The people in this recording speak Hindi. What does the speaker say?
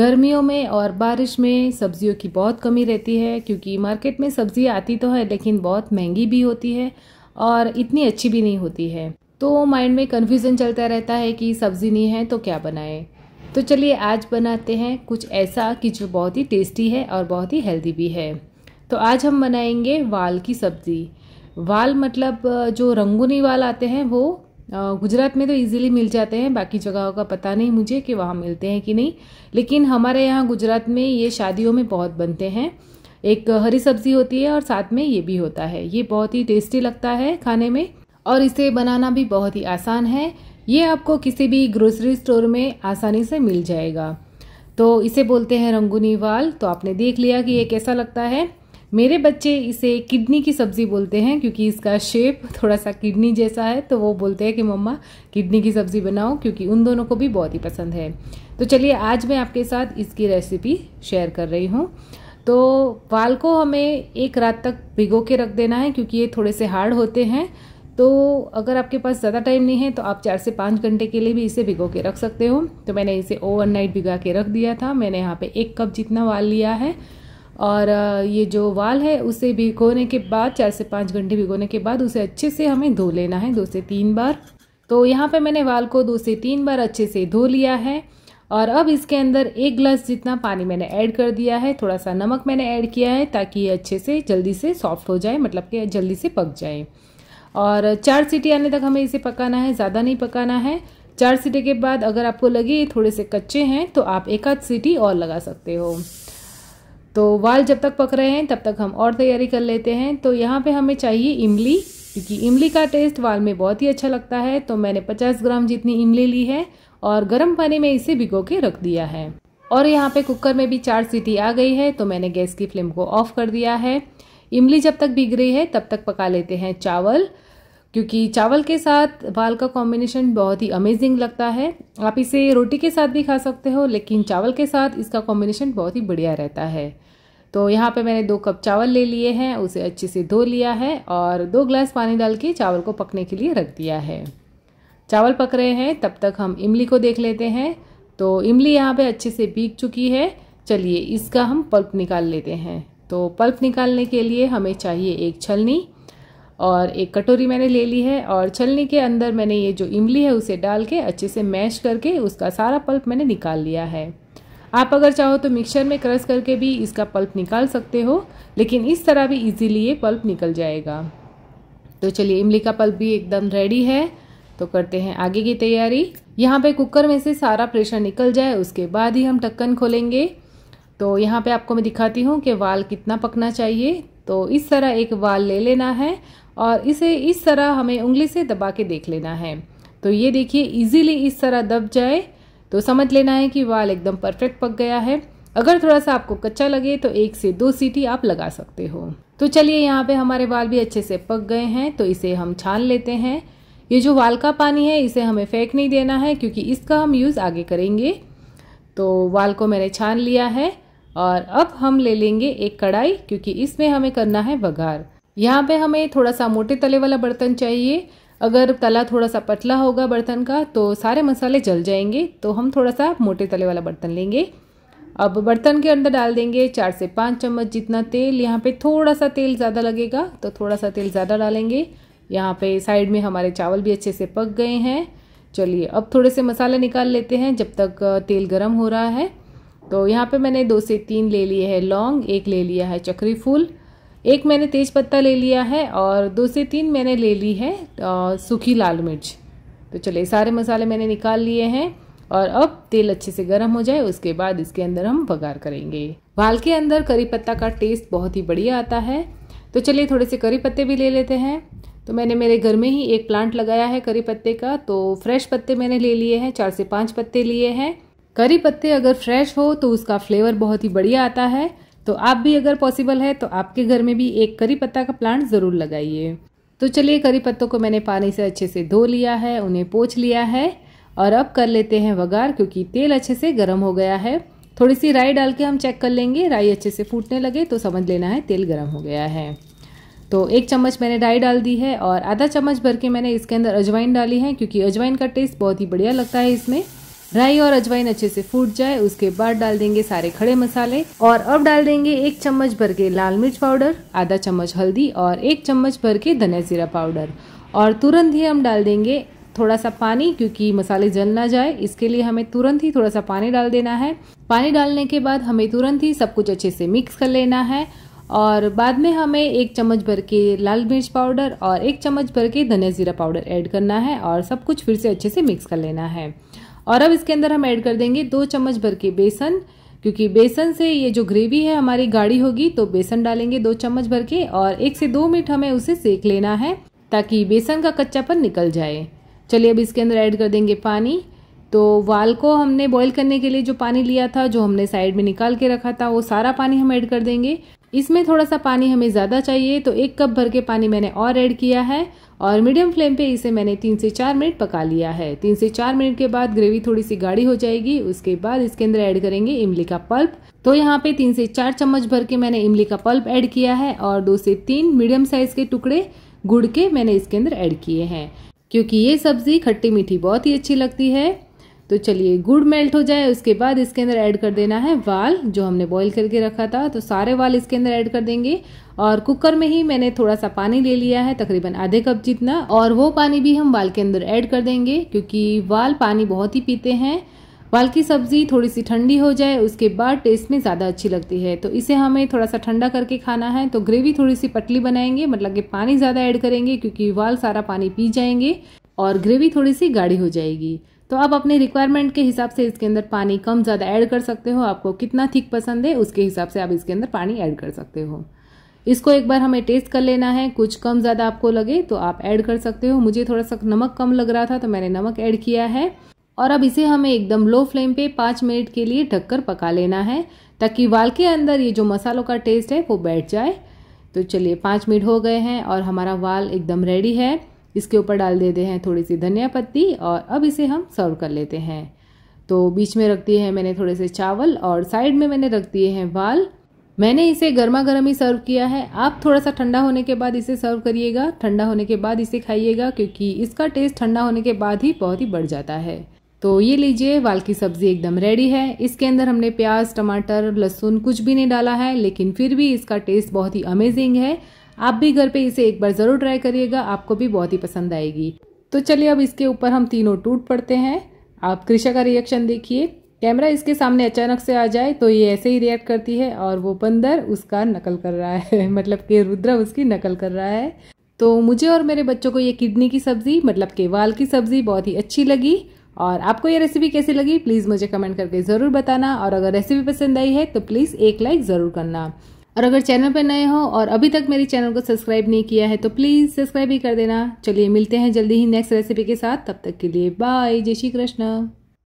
गर्मियों में और बारिश में सब्जियों की बहुत कमी रहती है क्योंकि मार्केट में सब्ज़ी आती तो है लेकिन बहुत महंगी भी होती है और इतनी अच्छी भी नहीं होती है तो माइंड में कन्फ्यूज़न चलता रहता है कि सब्ज़ी नहीं है तो क्या बनाएं तो चलिए आज बनाते हैं कुछ ऐसा कि जो बहुत ही टेस्टी है और बहुत ही हेल्दी भी है तो आज हम बनाएंगे वाल की सब्ज़ी वाल मतलब जो रंगूनी वाल आते हैं वो गुजरात में तो इजीली मिल जाते हैं बाकी जगहों का पता नहीं मुझे कि वहाँ मिलते हैं कि नहीं लेकिन हमारे यहाँ गुजरात में ये शादियों में बहुत बनते हैं एक हरी सब्जी होती है और साथ में ये भी होता है ये बहुत ही टेस्टी लगता है खाने में और इसे बनाना भी बहुत ही आसान है ये आपको किसी भी ग्रोसरी स्टोर में आसानी से मिल जाएगा तो इसे बोलते हैं रंगूनी वाल तो आपने देख लिया कि ये कैसा लगता है मेरे बच्चे इसे किडनी की सब्ज़ी बोलते हैं क्योंकि इसका शेप थोड़ा सा किडनी जैसा है तो वो बोलते हैं कि मम्मा किडनी की सब्ज़ी बनाओ क्योंकि उन दोनों को भी बहुत ही पसंद है तो चलिए आज मैं आपके साथ इसकी रेसिपी शेयर कर रही हूँ तो वाल को हमें एक रात तक भिगो के रख देना है क्योंकि ये थोड़े से हार्ड होते हैं तो अगर आपके पास ज़्यादा टाइम नहीं है तो आप चार से पाँच घंटे के लिए भी इसे भिगो के रख सकते हो तो मैंने इसे ओवरनाइट भिगा के रख दिया था मैंने यहाँ पे एक कप जितना वाल लिया है और ये जो वाल है उसे भिगोने के बाद चार से पाँच घंटे भिगोने के बाद उसे अच्छे से हमें धो लेना है दो से तीन बार तो यहाँ पे मैंने वाल को दो से तीन बार अच्छे से धो लिया है और अब इसके अंदर एक ग्लास जितना पानी मैंने ऐड कर दिया है थोड़ा सा नमक मैंने ऐड किया है ताकि ये अच्छे से जल्दी से सॉफ्ट हो जाए मतलब कि जल्दी से पक जाए और चार सीटी आने तक हमें इसे पकाना है ज़्यादा नहीं पकाना है चार सीटी के बाद अगर आपको लगे थोड़े से कच्चे हैं तो आप एक आध सीटी और लगा सकते हो तो वाल जब तक पक रहे हैं तब तक हम और तैयारी कर लेते हैं तो यहाँ पे हमें चाहिए इमली क्योंकि इमली का टेस्ट वाल में बहुत ही अच्छा लगता है तो मैंने 50 ग्राम जितनी इमली ली है और गर्म पानी में इसे भिगो के रख दिया है और यहाँ पे कुकर में भी चार सीटी आ गई है तो मैंने गैस की फ्लेम को ऑफ कर दिया है इमली जब तक भिग रही है तब तक पका लेते हैं चावल क्योंकि चावल के साथ बाल का कॉम्बिनेशन बहुत ही अमेजिंग लगता है आप इसे रोटी के साथ भी खा सकते हो लेकिन चावल के साथ इसका कॉम्बिनेशन बहुत ही बढ़िया रहता है तो यहाँ पे मैंने दो कप चावल ले लिए हैं उसे अच्छे से धो लिया है और दो ग्लास पानी डाल के चावल को पकने के लिए रख दिया है चावल पक रहे हैं तब तक हम इमली को देख लेते हैं तो इमली यहाँ पे अच्छे से भीग चुकी है चलिए इसका हम पल्प निकाल लेते हैं तो पल्प निकालने के लिए हमें चाहिए एक छलनी और एक कटोरी मैंने ले ली है और छलनी के अंदर मैंने ये जो इमली है उसे डाल के अच्छे से मैश करके उसका सारा पल्प मैंने निकाल लिया है आप अगर चाहो तो मिक्सर में क्रश करके भी इसका पल्प निकाल सकते हो लेकिन इस तरह भी इजीली ये पल्प निकल जाएगा तो चलिए इमली का पल्प भी एकदम रेडी है तो करते हैं आगे की तैयारी यहाँ पे कुकर में से सारा प्रेशर निकल जाए उसके बाद ही हम ढक्कन खोलेंगे तो यहाँ पे आपको मैं दिखाती हूँ कि वाल कितना पकना चाहिए तो इस तरह एक वाल ले लेना है और इसे इस तरह हमें उंगली से दबा के देख लेना है तो ये देखिए इजीली इस तरह दब जाए तो समझ लेना है कि वाल एकदम परफेक्ट पक गया है अगर थोड़ा सा आपको कच्चा लगे तो एक से दो सीटी आप लगा सकते हो तो चलिए यहाँ पे हमारे बाल भी अच्छे से पक गए हैं तो इसे हम छान लेते हैं ये जो वाल का पानी है इसे हमें फेंक नहीं देना है क्योंकि इसका हम यूज़ आगे करेंगे तो वाल को मैंने छान लिया है और अब हम ले लेंगे एक कढ़ाई क्योंकि इसमें हमें करना है बघार यहाँ पे हमें थोड़ा सा मोटे तले वाला बर्तन चाहिए अगर तला थोड़ा सा पतला होगा बर्तन का तो सारे मसाले जल जाएंगे तो हम थोड़ा सा मोटे तले वाला बर्तन लेंगे अब बर्तन के अंदर डाल देंगे चार से पाँच चम्मच जितना तेल यहाँ पे थोड़ा सा तेल ज़्यादा लगेगा तो थोड़ा सा तेल ज़्यादा डालेंगे यहाँ पे साइड में हमारे चावल भी अच्छे से पक गए हैं चलिए अब थोड़े से मसाले निकाल लेते हैं जब तक तेल गर्म हो रहा है तो यहाँ पे मैंने दो से तीन ले लिए हैं लौंग एक ले लिया है चक्री फूल एक मैंने तेज पत्ता ले लिया है और दो से तीन मैंने ले ली है सूखी लाल मिर्च तो चलिए सारे मसाले मैंने निकाल लिए हैं और अब तेल अच्छे से गर्म हो जाए उसके बाद इसके अंदर हम बघार करेंगे वाल के अंदर करी पत्ता का टेस्ट बहुत ही बढ़िया आता है तो चलिए थोड़े से करी पत्ते भी ले लेते हैं तो मैंने मेरे घर में ही एक प्लांट लगाया है करी पत्ते का तो फ्रेश पत्ते मैंने ले लिए हैं चार से पाँच पत्ते लिए हैं करी पत्ते अगर फ्रेश हो तो उसका फ्लेवर बहुत ही बढ़िया आता है तो आप भी अगर पॉसिबल है तो आपके घर में भी एक करी पत्ता का प्लांट ज़रूर लगाइए तो चलिए करी पत्तों को मैंने पानी से अच्छे से धो लिया है उन्हें पोछ लिया है और अब कर लेते हैं वगार क्योंकि तेल अच्छे से गर्म हो गया है थोड़ी सी राई डाल के हम चेक कर लेंगे राई अच्छे से फूटने लगे तो समझ लेना है तेल गर्म हो गया है तो एक चम्मच मैंने राई डाल दी है और आधा चम्मच भर के मैंने इसके अंदर अजवाइन डाली है क्योंकि अजवाइन का टेस्ट बहुत ही बढ़िया लगता है इसमें राई और अजवाइन अच्छे से फूट जाए उसके बाद डाल देंगे सारे खड़े मसाले और अब डाल देंगे एक चम्मच भर के लाल मिर्च पाउडर आधा चम्मच हल्दी और एक चम्मच भर के धनिया जीरा पाउडर और तुरंत ही हम डाल देंगे थोड़ा सा पानी क्योंकि मसाले जल ना जाए इसके लिए हमें तुरंत ही थोड़ा सा पानी डाल देना है पानी डालने के बाद हमें तुरंत ही सब कुछ अच्छे से मिक्स कर लेना है और बाद में हमें एक चम्मच भर के लाल मिर्च पाउडर और एक चम्मच भर के धनिया जीरा पाउडर ऐड करना है और सब कुछ फिर से अच्छे से मिक्स कर लेना है और अब इसके अंदर हम ऐड कर देंगे दो चम्मच भर के बेसन क्योंकि बेसन से ये जो ग्रेवी है हमारी गाढ़ी होगी तो बेसन डालेंगे दो चम्मच भर के और एक से दो मिनट हमें उसे सेक लेना है ताकि बेसन का कच्चापन निकल जाए चलिए अब इसके अंदर ऐड कर देंगे पानी तो वाल को हमने बॉईल करने के लिए जो पानी लिया था जो हमने साइड में निकाल के रखा था वो सारा पानी हम ऐड कर देंगे इसमें थोड़ा सा पानी हमें ज़्यादा चाहिए तो एक कप भर के पानी मैंने और ऐड किया है और मीडियम फ्लेम पे इसे मैंने तीन से चार मिनट पका लिया है तीन से चार मिनट के बाद ग्रेवी थोड़ी सी गाढ़ी हो जाएगी उसके बाद इसके अंदर ऐड करेंगे इमली का पल्प तो यहाँ पे तीन से चार चम्मच भर के मैंने इमली का पल्प ऐड किया है और दो से तीन मीडियम साइज़ के टुकड़े गुड़ के मैंने इसके अंदर ऐड किए हैं क्योंकि ये सब्ज़ी खट्टी मीठी बहुत ही अच्छी लगती है तो चलिए गुड़ मेल्ट हो जाए उसके बाद इसके अंदर ऐड कर देना है वाल जो हमने बॉईल करके रखा था तो सारे वाल इसके अंदर ऐड कर देंगे और कुकर में ही मैंने थोड़ा सा पानी ले लिया है तकरीबन आधे कप जितना और वो पानी भी हम वाल के अंदर ऐड कर देंगे क्योंकि वाल पानी बहुत ही पीते हैं वाल की सब्ज़ी थोड़ी सी ठंडी हो जाए उसके बाद टेस्ट में ज़्यादा अच्छी लगती है तो इसे हमें थोड़ा सा ठंडा करके खाना है तो ग्रेवी थोड़ी सी पतली बनाएंगे मतलब कि पानी ज़्यादा ऐड करेंगे क्योंकि वाल सारा पानी पी जाएंगे और ग्रेवी थोड़ी सी गाढ़ी हो जाएगी तो आप अपने रिक्वायरमेंट के हिसाब से इसके अंदर पानी कम ज़्यादा ऐड कर सकते हो आपको कितना थिक पसंद है उसके हिसाब से आप इसके अंदर पानी ऐड कर सकते हो इसको एक बार हमें टेस्ट कर लेना है कुछ कम ज़्यादा आपको लगे तो आप ऐड कर सकते हो मुझे थोड़ा सा नमक कम लग रहा था तो मैंने नमक ऐड किया है और अब इसे हमें एकदम लो फ्लेम पे पाँच मिनट के लिए ढककर पका लेना है ताकि वाल के अंदर ये जो मसालों का टेस्ट है वो बैठ जाए तो चलिए पाँच मिनट हो गए हैं और हमारा वाल एकदम रेडी है इसके ऊपर डाल देते हैं थोड़ी सी धनिया पत्ती और अब इसे हम सर्व कर लेते हैं तो बीच में रख दिए हैं मैंने थोड़े से चावल और साइड में मैंने रख दिए हैं वाल मैंने इसे गर्मा गर्म ही सर्व किया है आप थोड़ा सा ठंडा होने के बाद इसे सर्व करिएगा ठंडा होने के बाद इसे खाइएगा क्योंकि इसका टेस्ट ठंडा होने के बाद ही बहुत ही बढ़ जाता है तो ये लीजिए वाल की सब्ज़ी एकदम रेडी है इसके अंदर हमने प्याज टमाटर लहसुन कुछ भी नहीं डाला है लेकिन फिर भी इसका टेस्ट बहुत ही अमेजिंग है आप भी घर पे इसे एक बार ज़रूर ट्राई करिएगा आपको भी बहुत ही पसंद आएगी तो चलिए अब इसके ऊपर हम तीनों टूट पड़ते हैं आप कृषा का रिएक्शन देखिए कैमरा इसके सामने अचानक से आ जाए तो ये ऐसे ही रिएक्ट करती है और वो बंदर उसका नकल कर रहा है मतलब कि रुद्रा उसकी नकल कर रहा है तो मुझे और मेरे बच्चों को ये किडनी की सब्ज़ी मतलब के वाल की सब्ज़ी बहुत ही अच्छी लगी और आपको ये रेसिपी कैसी लगी प्लीज़ मुझे कमेंट करके ज़रूर बताना और अगर रेसिपी पसंद आई है तो प्लीज़ एक लाइक ज़रूर करना और अगर चैनल पर नए हो और अभी तक मेरे चैनल को सब्सक्राइब नहीं किया है तो प्लीज़ सब्सक्राइब ही कर देना चलिए मिलते हैं जल्दी ही नेक्स्ट रेसिपी के साथ तब तक के लिए बाय जय श्री कृष्ण